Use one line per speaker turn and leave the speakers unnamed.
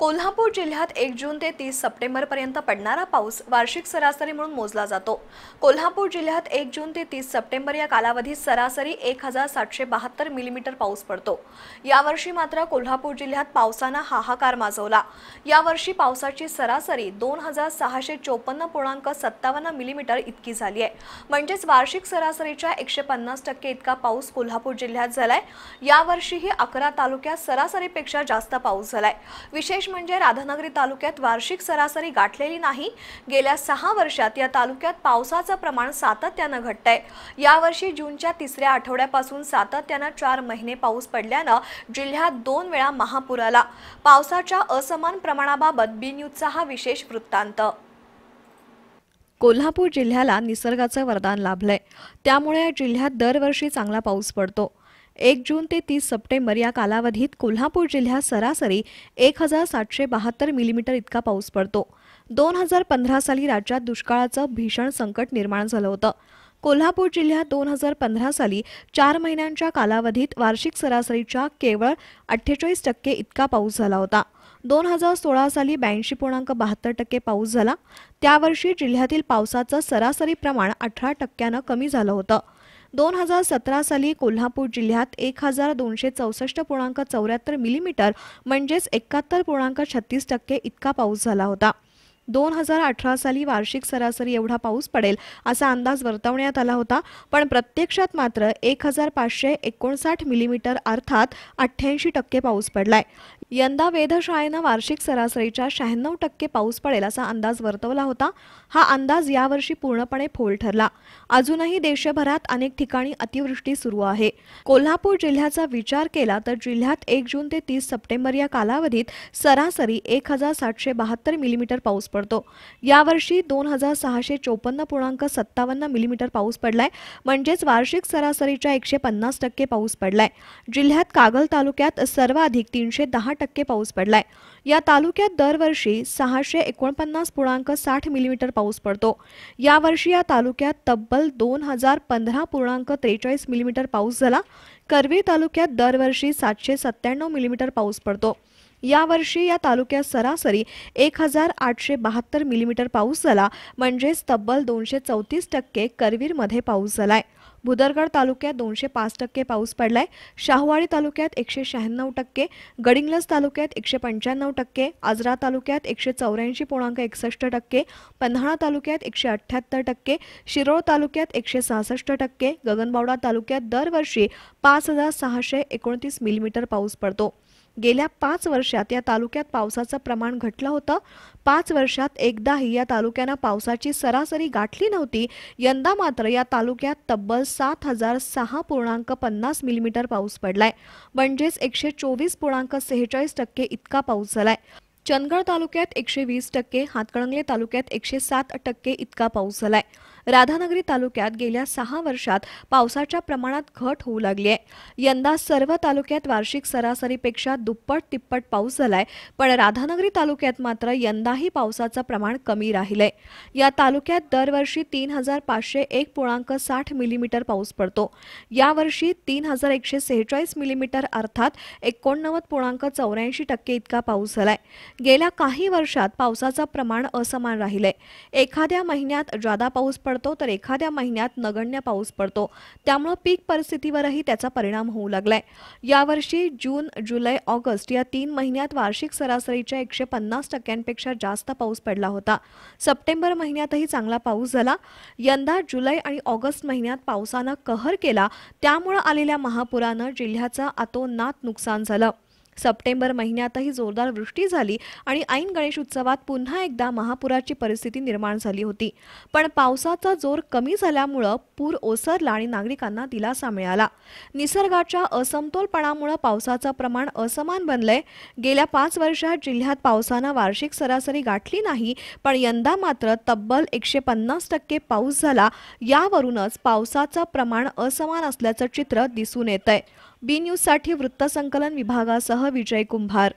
कोल्हापूर जिल्ह्यात एक जून ते तीस सप्टेंबरपर्यंत पडणारा पाऊस वार्षिक सरासरी म्हणून मोजला जातो कोल्हापूर जिल्ह्यात एक जून ते तीस सप्टेंबर या कालावधीत सरासरी एक हजार सातशे बहात्तर मिलीमीटर पाऊस पडतो यावर्षी मात्र कोल्हापूर जिल्ह्यात पावसानं हाहाकार माजवला यावर्षी पावसाची सरासरी दोन हजार सहाशे चोपन्न पूर्णांक सत्तावन्न मिलीमीटर इतकी झाली आहे म्हणजेच वार्षिक सरासरीच्या एकशे पन्नास टक्के इतका पाऊस कोल्हापूर जिल्ह्यात झालाय यावर्षीही अकरा तालुक्यात सरासरीपेक्षा जास्त पाऊस झालाय विशेष म्हणजे राधानगरी तालुक्यात वार्षिक सरासरी गाठलेली नाही गेल्या सहा वर्षात या तालुक्यात पावसाचं प्रमाण सातत्यानं घटतंय यावर्षी जूनच्या तिसऱ्या आठवड्यापासून सातत्यानं चार महिने पाऊस पडल्यानं जिल्ह्यात दोन वेळा महापूर आला पावसाच्या असमान प्रमाणाबाबत बी न्यूजचा हा विशेष वृत्तांत कोल्हापूर जिल्ह्याला निसर्गाचं वरदान लाभलंय त्यामुळे या जिल्ह्यात दरवर्षी चांगला पाऊस पडतो एक जून ते तीस सप्टेंबर या कालावधीत कोल्हापूर जिल्ह्यात सरासरी एक हजार सातशे बहात्तर मिलीमीटर इतका पाऊस पडतो दोन हजार पंधरा साली राज्यात दुष्काळाचं भीषण संकट निर्माण झालं होतं कोल्हापूर जिल्ह्यात दोन हजार पंधरा साली चार महिन्यांच्या कालावधीत वार्षिक सरासरीच्या केवळ अठ्ठेचाळीस टक्के इतका पाऊस झाला होता दोन हजार सोळा साली ब्याऐंशी पूर्णांक बहात्तर टक्के पाऊस झाला त्यावर्षी जिल्ह्यातील पावसाचं सरासरी प्रमाण अठरा टक्क्यानं कमी झालं होतं दोन हजार सतरा साली कोल्हापूर जिल्ह्यात एक हजार दोनशे चौसष्ट पूर्णांक चौऱ्याहत्तर मिलीमीटर म्हणजेच एकाहत्तर पूर्णांक छत्तीस टक्के इतका पाऊस झाला होता दोन हजार अठरा साली वार्षिक सरासरी एवढा पाऊस पडेल असा अंदाज वर्तवण्यात आला होता पण प्रत्यक्षात मात्र एक हजार पाचशे एकोणसाठ मिलीमीटर अर्थात अठ्ठ्याऐंशी टक्के पाऊस पडलाय यंदा वेधशाळेनं वार्षिक सरासरीच्या शहाण्णव टक्के पाऊस पडेल असा अंदाज वर्तवला होता हा अंदाज यावर्षी पूर्णपणे फोल ठरला अजूनही देशभरात अनेक ठिकाणी अतिवृष्टी सुरू आहे कोल्हापूर जिल्ह्याचा विचार केला तर जिल्ह्यात एक जून ते तीस सप्टेंबर या कालावधीत सरासरी एक हजार सातशे बहात्तर मिलीमीटर पाऊस पडला सापडतो यावर्षी दोन हजार सहाशे चोपन्न पूर्णांक सत्तावन्न मिलीमीटर पाऊस पडलाय म्हणजेच वार्षिक सरासरीच्या एकशे पन्नास टक्के पाऊस पडलाय जिल्ह्यात कागल तालुक्यात सर्वाधिक तीनशे दहा टक्के पाऊस पडलाय या तालुक्यात दरवर्षी सहाशे एकोणपन्नास पूर्णांक साठ मिलीमीटर पाऊस पडतो यावर्षी या तालुक्यात तब्बल दोन हजार पंधरा पूर्णांक त्रेचाळीस मिलीमीटर पाऊस झाला करवी तालुक्यात दरवर्षी सातशे सत्त्याण्णव मिलीमीटर पाऊस पडतो यावर्षी या तालुक्यात सरासरी एक हजार आठशे बहात्तर मिलीमीटर पाऊस झाला म्हणजेच तब्बल दोनशे चौतीस टक्के करवीरमध्ये पाऊस झालाय भुदरगड तालुक्यात दोनशे पाच टक्के पाऊस पडलाय शाहूवाडी तालुक्यात एकशे शहाण्णव टक्के गडिंगलस तालुक्यात एकशे पंच्याण्णव टक्के आजरा तालुक्यात एकशे चौऱ्याऐंशी पूर्णांक एकसष्ट टक्के पन्हाळा तालुक्यात एकशे अठ्ठ्याहत्तर टक्के शिरोळ तालुक्यात एकशे सहासष्ट टक्के गगनबावडा तालुक्यात दरवर्षी पाच हजार सहाशे एकोणतीस मिलीमीटर पाऊस पडतो गेल्या पाच वर्षात या तालुक्यात पावसाचं प्रमाण घटलं होतं पाच वर्षात एकदाही या तालुक्यानं पावसाची सरासरी गाठली नव्हती यंदा मात्र या तालुक्यात तब्बल सात हजार सहा पूर्णांक पन्नास मिलीमीटर पाऊस पडलाय म्हणजेच एकशे चोवीस पूर्णांक सेहेचाळीस टक्के इतका पाऊस झालाय चंदगड तालुक्यात एकशे वीस टक्के हातकणंगले तालुक्यात एकशे सात टक्के इतका पाऊस झालाय राधानगरी तालुक्यात गेल्या सहा वर्षात पावसाच्या प्रमाणात घट होऊ लागली आहे यंदा सर्व तालुक्यात वार्षिक सरासरीपेक्षा दुप्पट तिप्पट पाऊस झालाय पण राधानगरी तालुक्यात मात्र यंदाही पावसाचं प्रमाण कमी राहिलंय या तालुक्यात दरवर्षी तीन हजार पाचशे एक पूर्णांक साठ मिलीमीटर पाऊस पडतो यावर्षी तीन हजार एकशे सेहेचाळीस मिलीमीटर अर्थात एकोणनव्वद पूर्णांक चौऱ्याऐंशी टक्के इतका पाऊस झालाय गेल्या काही वर्षात पावसाचं प्रमाण असमान राहिलंय एखाद्या महिन्यात जादा पाऊस पड पडतो तर एखाद्या महिन्यात नगण्य पाऊस पडतो त्यामुळे पीक परिस्थितीवरही त्याचा परिणाम होऊ लागलाय यावर्षी जून जुलै ऑगस्ट या तीन महिन्यात वार्षिक सरासरीच्या एकशे पन्नास टक्क्यांपेक्षा जास्त पाऊस पडला होता सप्टेंबर महिन्यातही चांगला पाऊस झाला यंदा जुलै आणि ऑगस्ट महिन्यात पावसानं कहर केला त्यामुळं आलेल्या महापुरानं जिल्ह्याचं अतोनात नुकसान झालं सप्टेंबर महिन्यातही जोरदार वृष्टी झाली आणि ऐन गणेश उत्सवात पुन्हा एकदा महापुराची परिस्थिती निर्माण झाली होती पण पावसाचा जोर कमी झाल्यामुळं पूर ओसरला आणि नागरिकांना दिलासा मिळाला निसर्गाच्या असमतोलपणामुळं पावसाचं प्रमाण असमान बनलंय गेल्या पाच वर्षात जिल्ह्यात पावसानं वार्षिक सरासरी गाठली नाही पण यंदा मात्र तब्बल एकशे पन्नास टक्के पाऊस झाला यावरूनच पावसाचं प्रमाण असमान असल्याचं चित्र दिसून येत आहे बी साठी वृत्तसंकलन विभागासह विजय कुंभार